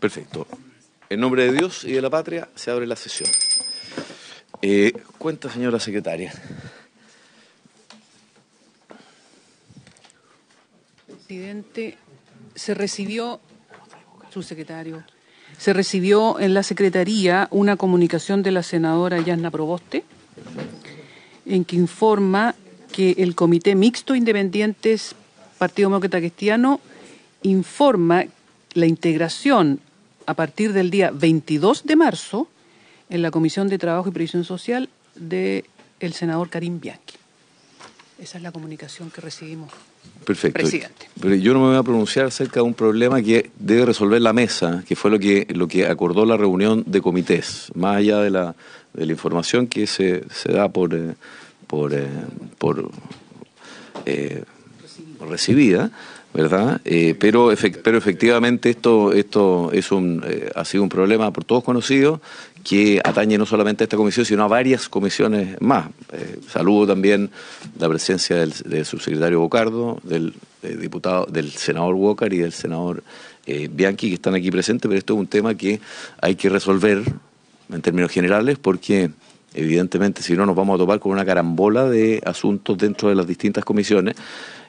Perfecto. En nombre de Dios y de la patria se abre la sesión. Eh, cuenta, señora secretaria. Presidente, se recibió, secretario. se recibió en la Secretaría una comunicación de la senadora Yasna Proboste en que informa que el Comité Mixto Independientes Partido Demócrata Cristiano informa la integración a partir del día 22 de marzo en la Comisión de Trabajo y Previsión Social del el senador Karim Bianchi. Esa es la comunicación que recibimos. Perfecto. Presidente. Pero yo no me voy a pronunciar acerca de un problema que debe resolver la mesa, que fue lo que, lo que acordó la reunión de comités, más allá de la, de la información que se, se da por, eh, por, eh, por eh, recibida ¿verdad? Eh, pero, pero efectivamente esto, esto es un, eh, ha sido un problema por todos conocido que atañe no solamente a esta comisión, sino a varias comisiones más. Eh, saludo también la presencia del, subsecretario Bocardo, del diputado, del senador Walker y del senador Bianchi, que están aquí presentes, pero esto es un tema que hay que resolver en términos generales porque Evidentemente, si no, nos vamos a topar con una carambola de asuntos dentro de las distintas comisiones,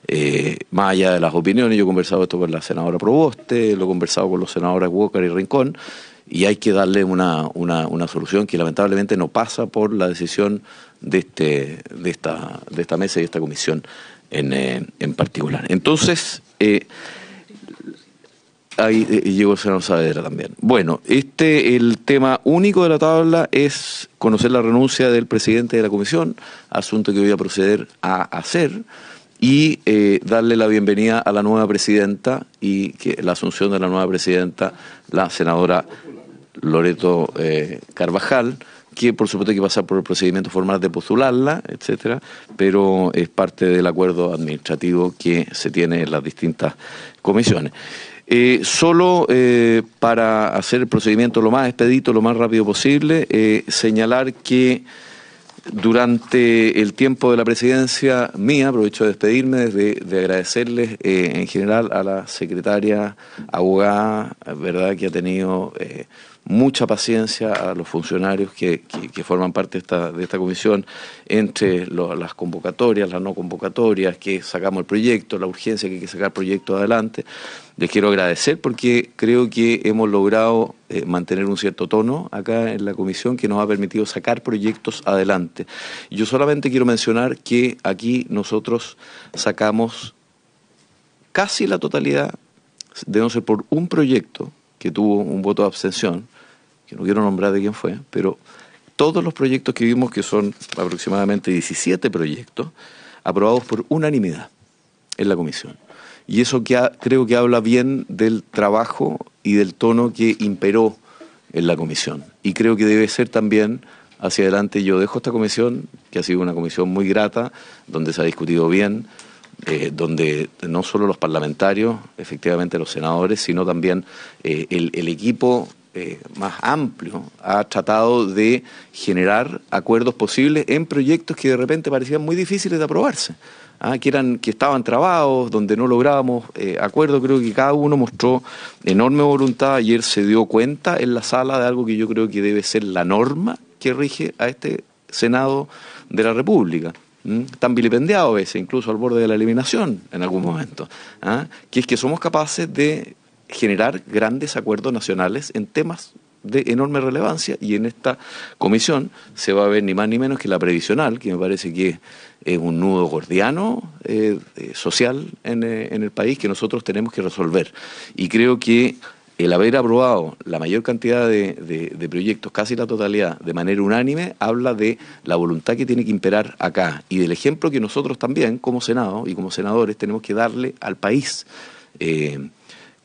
eh, más allá de las opiniones. Yo he conversado esto con la senadora Proboste, lo he conversado con los senadores Walker y Rincón, y hay que darle una, solución que lamentablemente no pasa por la decisión de, este, de, esta, de esta mesa y esta comisión en, eh, en particular. Entonces, eh, Ahí llegó eh, el senador Saavedra también. Bueno, este el tema único de la tabla es conocer la renuncia del presidente de la comisión, asunto que voy a proceder a hacer, y eh, darle la bienvenida a la nueva presidenta y que la asunción de la nueva presidenta, la senadora Loreto eh, Carvajal que por supuesto hay que pasar por el procedimiento formal de postularla, etcétera, pero es parte del acuerdo administrativo que se tiene en las distintas comisiones. Eh, solo eh, para hacer el procedimiento lo más expedito, lo más rápido posible, eh, señalar que durante el tiempo de la presidencia mía, aprovecho de despedirme, de, agradecerles en general a la secretaria abogada, ¿verdad?, que ha tenido mucha paciencia a los funcionarios que, forman parte de esta, comisión entre las convocatorias, las no convocatorias, que sacamos el proyecto, la urgencia que hay que sacar el proyecto adelante. Les quiero agradecer porque creo que hemos logrado eh, mantener un cierto tono acá en la comisión que nos ha permitido sacar proyectos adelante. Yo solamente quiero mencionar que aquí nosotros sacamos casi la totalidad, de no ser por un proyecto que tuvo un voto de abstención, que no quiero nombrar de quién fue, pero todos los proyectos que vimos, que son aproximadamente 17 proyectos, aprobados por unanimidad en la comisión. Y eso creo que habla bien del trabajo y del tono que imperó en la comisión. Y creo que debe ser también hacia adelante. Yo dejo esta comisión, que ha sido una comisión muy grata, donde se ha discutido bien, eh, donde no solo los parlamentarios, efectivamente los senadores, sino también eh, el, equipo eh, más amplio ha tratado de generar acuerdos posibles en proyectos que de repente parecían muy difíciles de aprobarse. ¿ah? que, eran, que estaban trabados, donde no lográbamos acuerdos. Eh, acuerdo. Creo que cada uno mostró enorme voluntad. Ayer se dio cuenta en la sala de algo que yo creo que debe ser la norma que rige a este Senado de la República. Están Tan vilipendiado a veces, incluso al borde de la eliminación en algún momento. ¿ah? Que es que somos capaces de generar grandes acuerdos nacionales en temas de enorme relevancia y en esta comisión se va a ver ni más ni menos que la previsional, que me parece que es un nudo gordiano eh, eh, social eh, en, el país que nosotros tenemos que resolver. Y creo que el haber aprobado la mayor cantidad de, proyectos, casi la totalidad, de manera unánime, habla de la voluntad que tiene que imperar acá y del ejemplo que nosotros también, como Senado y como senadores, tenemos que darle al país. Eh,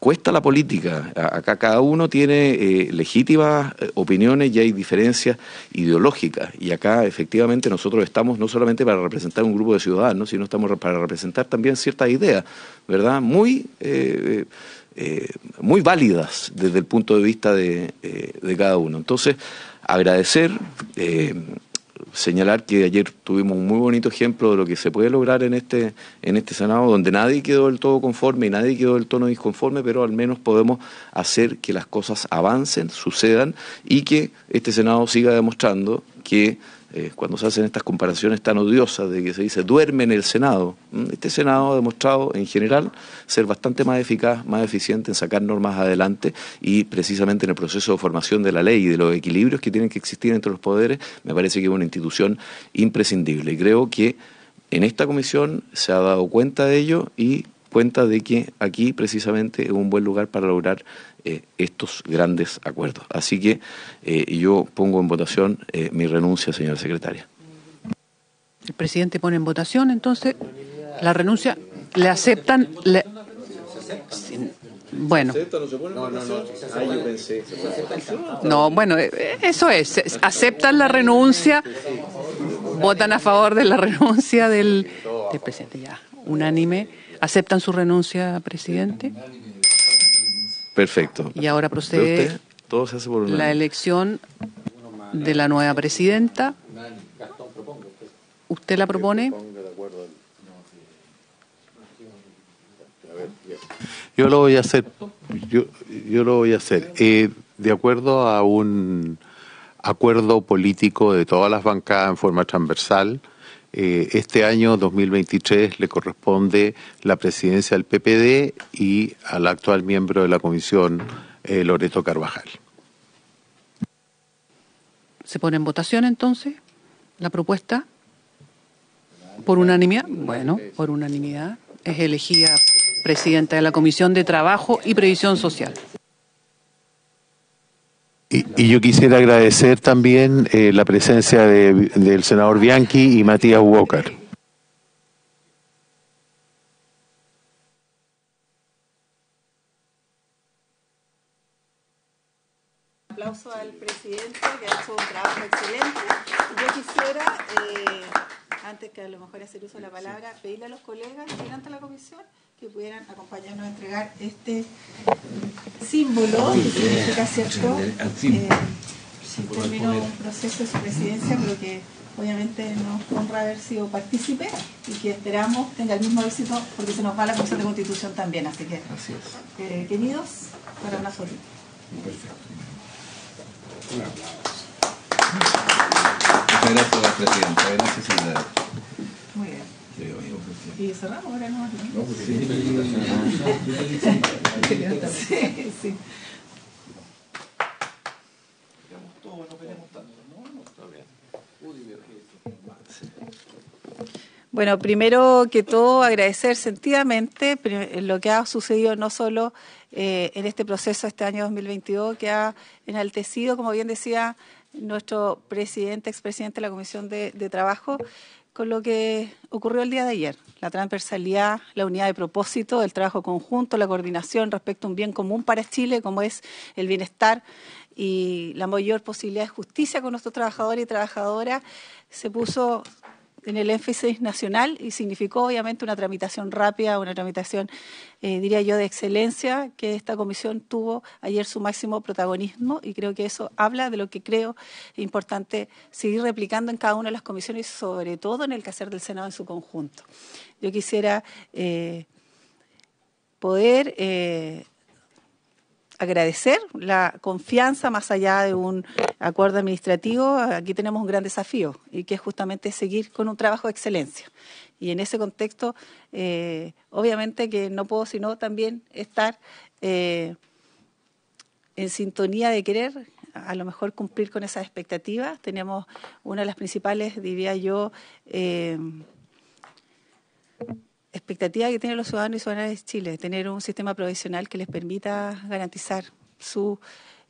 cuesta la política. Acá cada uno tiene eh, legítimas eh, opiniones y hay diferencias ideológicas. Y acá efectivamente nosotros estamos no solamente para representar un grupo de ciudadanos, sino estamos para representar también ciertas ideas, ¿verdad? Muy, eh, muy válidas desde el punto de vista de cada uno. Entonces, agradecer señalar que ayer tuvimos un muy bonito ejemplo de lo que se puede lograr en este, en este Senado, donde nadie quedó del todo conforme y nadie quedó del todo disconforme, pero al menos podemos hacer que las cosas avancen, sucedan y que este Senado siga demostrando que eh, cuando se hacen estas comparaciones tan odiosas de que se dice duerme en el Senado, mm, este Senado ha demostrado en general ser bastante más eficaz, más eficiente en sacar normas adelante y precisamente en el proceso de formación de la ley y de los equilibrios que tienen que existir entre los poderes, me parece que es una institución imprescindible. Y creo que en esta comisión se ha dado cuenta de ello y cuenta de que aquí precisamente es un buen lugar para lograr eh, estos grandes acuerdos. Así que eh, yo pongo en votación eh, mi renuncia, señora secretaria. El presidente pone en votación, entonces, la renuncia, ¿le aceptan? Le... Bueno. No, bueno, eso es. Aceptan la renuncia, votan a favor de la renuncia del, del presidente, ya, unánime. ¿Aceptan su renuncia, presidente? Perfecto. Y ahora procede la elección de la nueva presidenta. ¿Usted la propone? Yo lo voy a hacer. Yo, lo voy a hacer. Eh, de acuerdo a un acuerdo político de todas las bancadas en forma transversal, eh, este año 2023 le corresponde la presidencia del PPD y al actual miembro de la comisión, eh, Loreto Carvajal. ¿Se pone en votación entonces la propuesta? ¿Por unanimidad? Bueno, por unanimidad. Es elegida presidenta de la Comisión de Trabajo y Previsión Social. Y, yo quisiera agradecer también eh, la presencia de, del senador Bianchi y Matías Walker. Aplauso al presidente que ha hecho un trabajo excelente. Yo quisiera, eh, antes que a lo mejor hacer uso de la palabra, pedirle a los colegas que adelantan la comisión que pudieran acompañarnos a entregar este símbolo, que significa, ¿cierto? Eh, terminó un proceso de su presidencia, pero que obviamente nos honra haber sido partícipe y que esperamos tenga el mismo éxito porque se nos va la Comisión de Constitución también. Así que, eh, queridos, para una solita. Perfecto. Muchas gracias, Presidenta. Gracias, señora. Muy bien. Y no. Bueno, primero que todo agradecer sentidamente lo que ha sucedido no solo eh, en este proceso este año 2022 que ha enaltecido, como bien decía nuestro presidente, expresidente de la Comisión de Trabajo, con lo que ocurrió el día de ayer, la transversalidad, la unidad de propósito, el trabajo conjunto, la coordinación respecto a un bien común para Chile, como es el bienestar y la mayor posibilidad de justicia con nuestros trabajadores y trabajadoras, se puso en el énfasis nacional y significó obviamente una tramitación rápida, una tramitación, eh, diría yo, de excelencia que esta comisión tuvo ayer su máximo protagonismo y creo que eso habla de lo que creo importante seguir replicando en cada una de las comisiones y sobre todo en el quehacer del Senado en su conjunto. Yo quisiera eh, poder... Eh, agradecer la confianza más allá de un acuerdo administrativo. Aquí tenemos un gran desafío y que es justamente seguir con un trabajo de excelencia. Y en ese contexto, eh, obviamente que no puedo sino también estar eh, en sintonía de querer a lo mejor cumplir con esas expectativas. Tenemos una de las principales, diría yo, eh, expectativa que tienen los ciudadanos y ciudadanas de Chile, tener un sistema provisional que les permita garantizar sus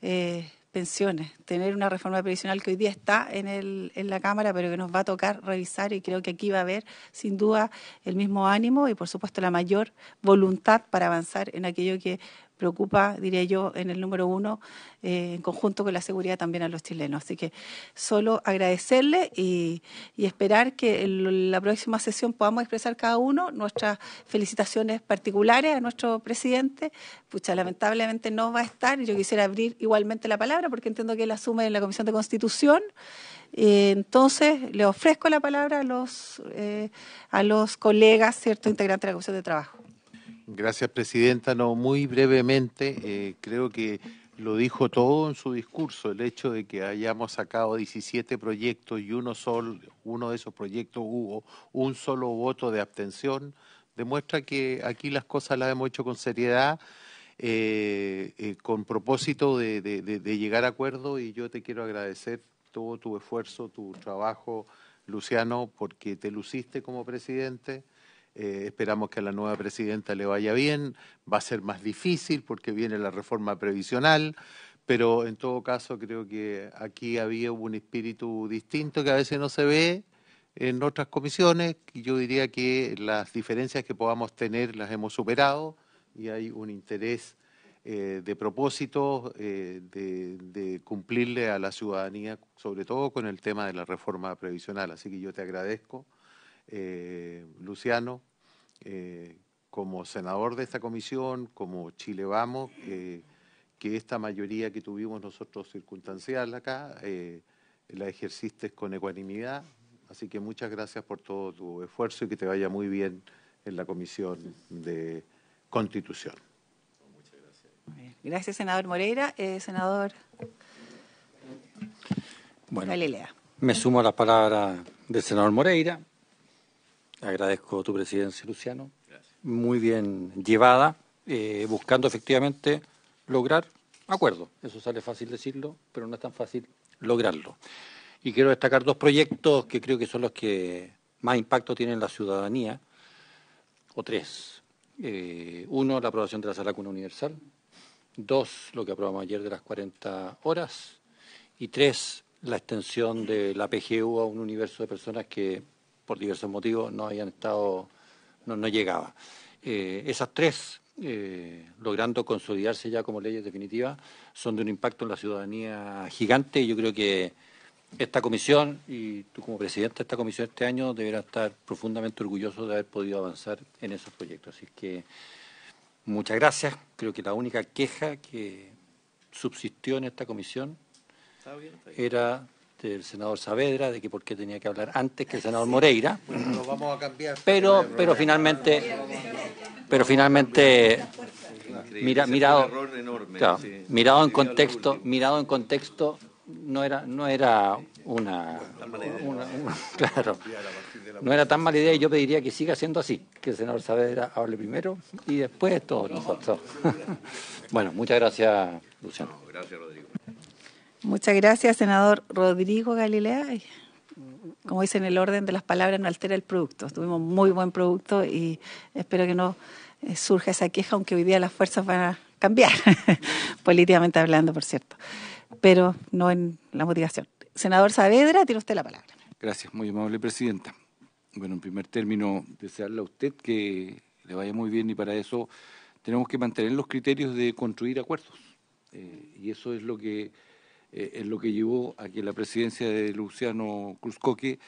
eh, pensiones, tener una reforma previsional que hoy día está en, el, en la Cámara, pero que nos va a tocar revisar y creo que aquí va a haber sin duda el mismo ánimo y por supuesto la mayor voluntad para avanzar en aquello que preocupa, diría yo, en el número uno, eh, en conjunto con la seguridad también a los chilenos. Así que solo agradecerle y, esperar que en la próxima sesión podamos expresar cada uno nuestras felicitaciones particulares a nuestro presidente. Pucha, lamentablemente no va a estar. y Yo quisiera abrir igualmente la palabra porque entiendo que él asume en la Comisión de Constitución. Eh, entonces, le ofrezco la palabra a los, eh, a los colegas, ¿cierto?, integrantes de la Comisión de Trabajo. Gracias, Presidenta. No, muy brevemente, eh, creo que lo dijo todo en su discurso, el hecho de que hayamos sacado 17 proyectos y uno, solo, uno de esos proyectos hubo un solo voto de abstención, demuestra que aquí las cosas las hemos hecho con seriedad, eh, eh, con propósito de, de, llegar a acuerdo y yo te quiero agradecer todo tu esfuerzo, tu trabajo, Luciano, porque te luciste como presidente. Eh, esperamos que a la nueva presidenta le vaya bien. Va a ser más difícil porque viene la reforma previsional, pero en todo caso creo que aquí había un espíritu distinto que a veces no se ve en otras comisiones. Yo diría que las diferencias que podamos tener las hemos superado y hay un interés eh, de propósito eh, de, cumplirle a la ciudadanía, sobre todo con el tema de la reforma previsional. Así que yo te agradezco. Eh, Luciano, eh, como senador de esta comisión, como Chile Vamos, eh, que esta mayoría que tuvimos nosotros circunstancial acá, la ejerciste con ecuanimidad. Así que muchas gracias por todo tu esfuerzo y que te vaya muy bien en la Comisión de Constitución. Muchas gracias. Gracias, senador Moreira. senador bueno, Me sumo a las palabras del senador Moreira Agradezco tu presidencia, Luciano. Muy bien llevada, eh, buscando efectivamente lograr acuerdos. Eso sale fácil decirlo, pero no es tan fácil lograrlo. Y quiero destacar dos proyectos que creo que son los que más impacto tienen en la ciudadanía, o tres. Eh, uno, la aprobación de la sala cuna universal. Dos, lo que aprobamos ayer de las 40 horas. Y tres, la extensión de la PGU a un universo de personas que por diversos motivos no habían estado, no, llegaba. Eh, esas tres, eh, logrando consolidarse ya como leyes definitivas, son de un impacto en la ciudadanía gigante y yo creo que esta comisión y tú como presidente de esta comisión este año deberás estar profundamente orgulloso de haber podido avanzar en esos proyectos. Así que muchas gracias. Creo que la única queja que subsistió en esta comisión era este, el senador Saavedra de que por qué tenía que hablar antes que el senador Moreira. Pero, pero finalmente, pero finalmente mira, mirado, mirado en contexto, mirado en contexto no era, no era una, claro, no era tan mala idea y yo pediría que siga siendo así, que el senador Saavedra hable primero y después todos nosotros. bueno, muchas gracias, Luciano. gracias, Rodrigo. Muchas gracias, senador Rodrigo Galilea. Como dice en el orden de las palabras no altera el producto. Tuvimos muy buen producto y espero que no eh, surja esa queja, aunque hoy día las fuerzas van a cambiar, políticamente hablando, por cierto, pero no en la motivación. Senador Saavedra, tiene usted la palabra. Gracias, muy amable presidenta. Bueno, en primer término, desearle a usted que le vaya muy bien y para eso tenemos que mantener los criterios de construir acuerdos. Eh, y eso es lo que es eh, lo que llevó a que la presidencia de Luciano Cruzcoque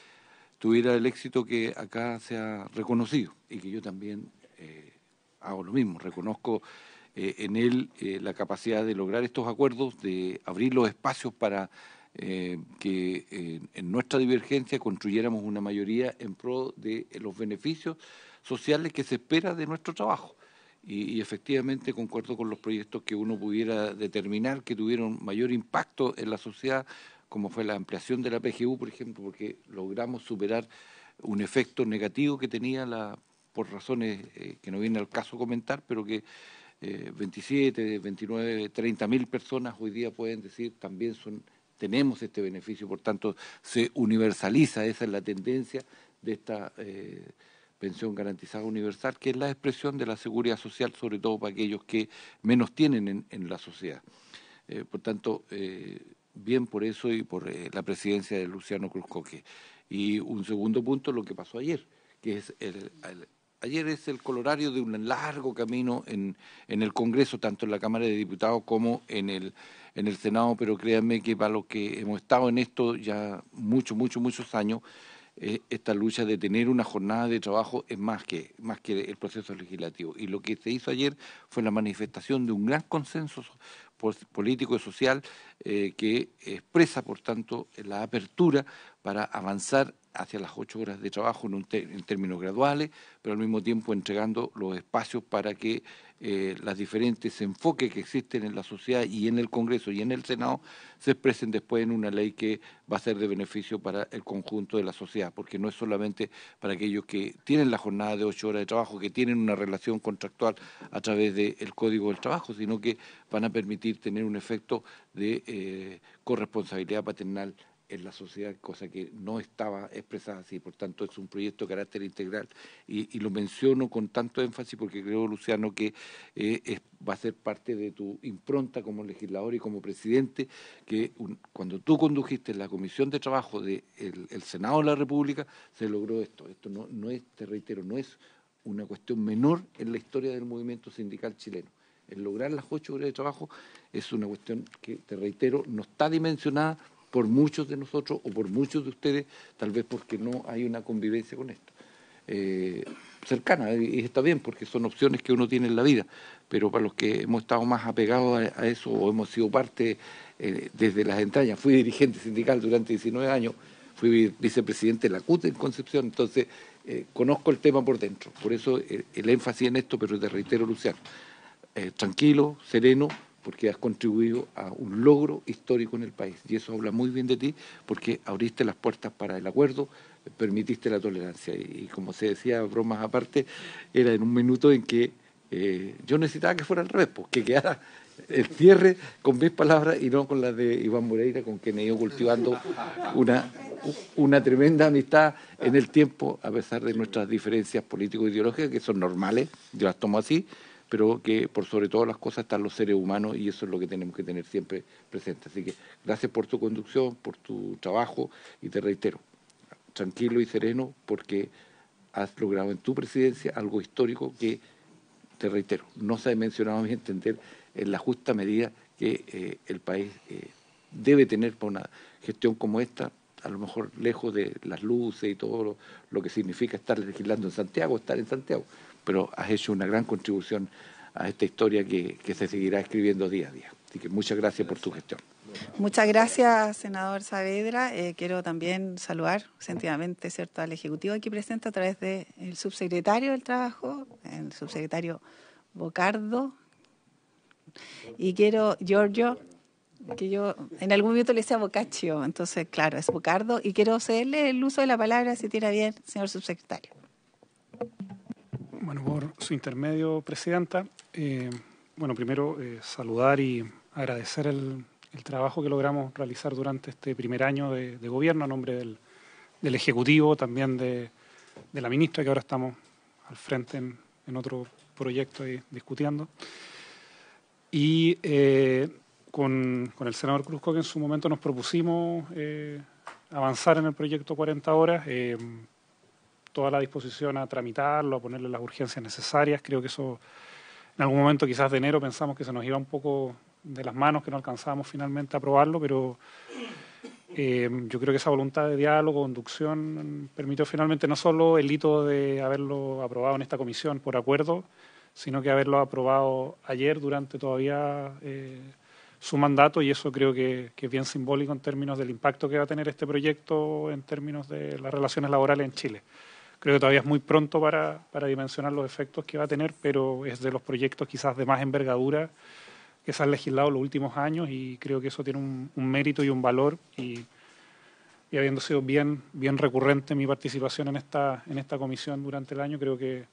tuviera el éxito que acá se ha reconocido y que yo también eh, hago lo mismo, reconozco eh, en él la capacidad de lograr estos acuerdos, de abrir los espacios para que en nuestra divergencia construyéramos una mayoría en pro de los beneficios sociales que se espera de nuestro trabajo y, efectivamente concuerdo con los proyectos que uno pudiera determinar que tuvieron mayor impacto en la sociedad, como fue la ampliación de la PGU, por ejemplo, porque logramos superar un efecto negativo que tenía la por razones eh, que no viene al caso comentar, pero que 27, 29, 30 mil personas hoy día pueden decir también son tenemos este beneficio, por tanto se universaliza, esa es la tendencia de esta... Eh, pensión garantizada universal, que es la expresión de la seguridad social, sobre todo para aquellos que menos tienen en, la sociedad. Eh, por tanto, eh, bien por eso y por eh, la presidencia de Luciano Cruzcoque. Y un segundo punto, lo que pasó ayer, que es el, ayer es el colorario de un largo camino en, en, el Congreso, tanto en la Cámara de Diputados como en el, en el Senado, pero créanme que para los que hemos estado en esto ya muchos, muchos, muchos años, eh, esta lucha de tener una jornada de trabajo es más que, más que el proceso legislativo. Y lo que se hizo ayer fue la manifestación de un gran consenso político y social eh, que expresa, por tanto, la apertura para avanzar hacia las ocho horas de trabajo en términos graduales, pero al mismo tiempo entregando los espacios para que eh, los diferentes enfoques que existen en la sociedad y en el Congreso y en el Senado se expresen después en una ley que va a ser de beneficio para el conjunto de la sociedad, porque no es solamente para aquellos que tienen la jornada de ocho horas de trabajo, que tienen una relación contractual a través del Código del Trabajo, sino que van a permitir tener un efecto de eh, corresponsabilidad paternal en la sociedad, cosa que no estaba expresada así. Por tanto, es un proyecto de carácter integral y, lo menciono con tanto énfasis porque creo, Luciano, que eh, va a ser parte de tu impronta como legislador y como presidente, que cuando tú condujiste la Comisión de Trabajo del de el, Senado de la República, se logró esto. Esto no, no es, te reitero, no es una cuestión menor en la historia del movimiento sindical chileno. El lograr las ocho horas de trabajo es una cuestión que, te reitero, no está dimensionada por muchos de nosotros o por muchos de ustedes, tal vez porque no hay una convivencia con esto. Eh, cercana, y está bien porque son opciones que uno tiene en la vida, pero para los que hemos estado más apegados a, eso o hemos sido parte eh, desde las entrañas, fui dirigente sindical durante 19 años, fui vicepresidente de la CUT e en Concepción, entonces eh, conozco el tema por dentro, por eso el, el énfasis en esto, pero te reitero, Luciano, tranquilo, sereno, porque has contribuido a un logro histórico en el país. Y eso habla muy bien de ti, porque abriste las puertas para el acuerdo, permitiste la tolerancia. Y, como se decía, bromas aparte, era en un minuto en que eh, yo necesitaba que fuera al revés, porque que quedara el cierre con mis palabras y no con las de Iván Moreira, con quien he ido cultivando una, una tremenda amistad en el tiempo, a pesar de nuestras diferencias político-ideológicas, que son normales, yo las tomo así, pero que por sobre todas las cosas están los seres humanos y eso es lo que tenemos que tener siempre presente. Así que gracias por tu conducción, por tu trabajo y te reitero, tranquilo y sereno porque has logrado en tu presidencia algo histórico que, te reitero, no se ha mencionado a mi entender en la justa medida que eh, el país eh, debe tener para una gestión como esta, a lo mejor lejos de las luces y todo lo que significa estar legislando en Santiago, estar en Santiago pero has hecho una gran contribución a esta historia que, se seguirá escribiendo día a día. Así que muchas gracias por tu gestión. Muchas gracias, senador Saavedra. Eh, quiero también saludar sentidamente ¿cierto? al Ejecutivo aquí presente a través del subsecretario del Trabajo, el subsecretario Bocardo, y quiero, Giorgio, que yo en algún momento le decía Bocaccio, entonces, claro, es Bocardo, y quiero cederle el uso de la palabra, si tiene bien, señor subsecretario. Bueno, por su intermedio, Presidenta, eh, bueno, primero eh, saludar y agradecer el, trabajo que logramos realizar durante este primer año de, gobierno a nombre del, Ejecutivo, también de, la ministra, que ahora estamos al frente en, otro proyecto ahí, discutiendo. Y eh, con, con, el senador Cruzco, que en su momento nos propusimos avanzar en el proyecto 40 horas toda la disposición a tramitarlo, a ponerle las urgencias necesarias. Creo que eso, en algún momento quizás de enero pensamos que se nos iba un poco de las manos, que no alcanzábamos finalmente a aprobarlo, pero eh, yo creo que esa voluntad de diálogo, conducción, permitió finalmente no solo el hito de haberlo aprobado en esta comisión por acuerdo, sino que haberlo aprobado ayer durante todavía eh, su mandato y eso creo que, es bien simbólico en términos del impacto que va a tener este proyecto en términos de las relaciones laborales en Chile. Creo que todavía es muy pronto para, dimensionar los efectos que va a tener, pero es de los proyectos quizás de más envergadura que se han legislado los últimos años y creo que eso tiene un, mérito y un valor y, habiendo sido bien, bien recurrente mi participación en esta, en esta comisión durante el año, creo que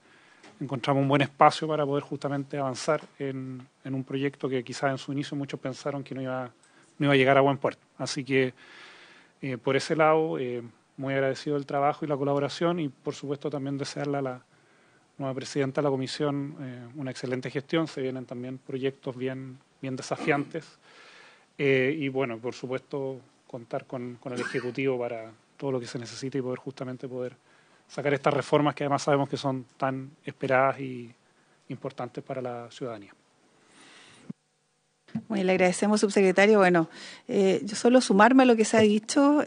encontramos un buen espacio para poder justamente avanzar en, un proyecto que quizás en su inicio muchos pensaron que no iba, no iba a llegar a buen puerto. Así que eh, por ese lado, eh, muy agradecido el trabajo y la colaboración y, por supuesto, también desearle a la nueva presidenta de la comisión eh, una excelente gestión. Se vienen también proyectos bien, bien desafiantes eh, y, bueno, por supuesto, contar con, el Ejecutivo para todo lo que se necesite y poder justamente poder sacar estas reformas que además sabemos que son tan esperadas y importantes para la ciudadanía. Bueno, le agradecemos, subsecretario. Bueno, eh, yo solo sumarme a lo que se ha dicho,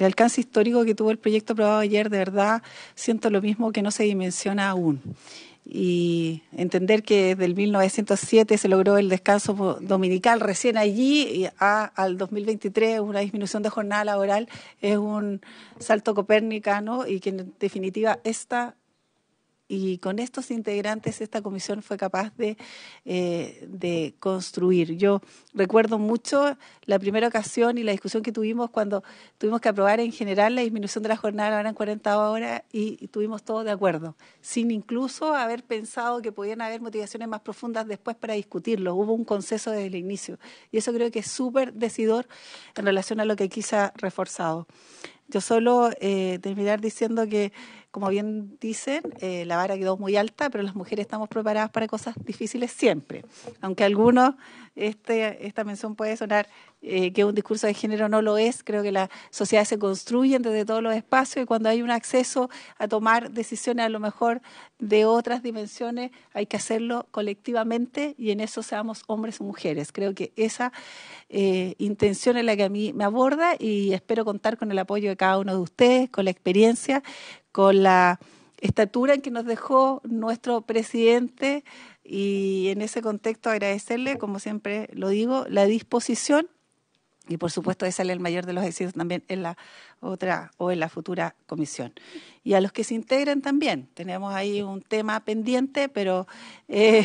el alcance histórico que tuvo el proyecto aprobado ayer, de verdad, siento lo mismo que no se dimensiona aún. Y entender que desde el 1907 se logró el descanso dominical recién allí y al 2023 una disminución de jornada laboral es un salto copernicano y que en definitiva esta y con estos integrantes esta comisión fue capaz de, eh, de, construir. Yo recuerdo mucho la primera ocasión y la discusión que tuvimos cuando tuvimos que aprobar en general la disminución de la jornada a en 40 horas y, tuvimos todos de acuerdo, sin incluso haber pensado que podían haber motivaciones más profundas después para discutirlo. Hubo un consenso desde el inicio y eso creo que es súper decidor en relación a lo que quizá reforzado. Yo solo eh, terminar diciendo que como bien dicen, eh, la vara quedó muy alta, pero las mujeres estamos preparadas para cosas difíciles siempre. Aunque algunos, este, esta mención puede sonar eh, que un discurso de género no lo es, creo que las sociedades se construyen desde todos los espacios y cuando hay un acceso a tomar decisiones a lo mejor de otras dimensiones, hay que hacerlo colectivamente y en eso seamos hombres y mujeres. Creo que esa eh, intención es la que a mí me aborda y espero contar con el apoyo de cada uno de ustedes, con la experiencia, con la estatura en que nos dejó nuestro presidente y en ese contexto agradecerle, como siempre lo digo, la disposición y por supuesto de es el mayor de los deseos también en la otra o en la futura comisión. Y a los que se integran también, tenemos ahí un tema pendiente, pero eh,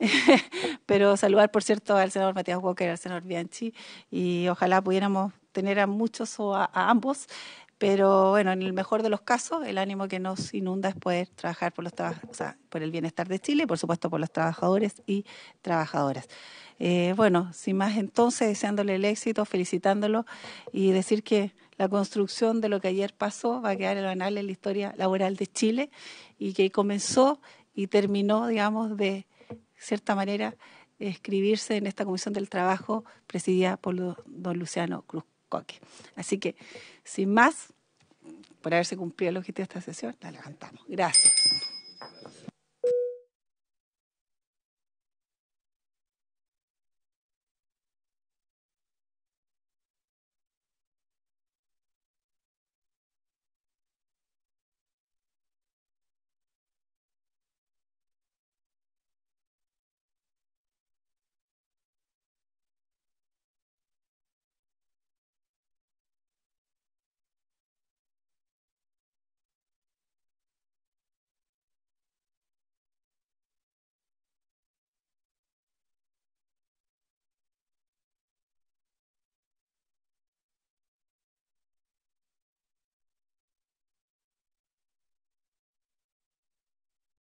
pero saludar por cierto al senador Matías Walker, al senador Bianchi y ojalá pudiéramos tener a muchos o a ambos pero bueno, en el mejor de los casos, el ánimo que nos inunda es poder trabajar por, los o por el bienestar de Chile, por supuesto por los trabajadores y trabajadoras. Eh, bueno, sin más entonces, deseándole el éxito, felicitándolo y decir que la construcción de lo que ayer pasó va a quedar el el en la historia laboral de Chile y que comenzó y terminó, digamos, de cierta manera escribirse en esta Comisión del Trabajo presidida por don Luciano Cruz Así que, sin más, por haberse cumplido el objetivo de esta sesión, la levantamos. Gracias.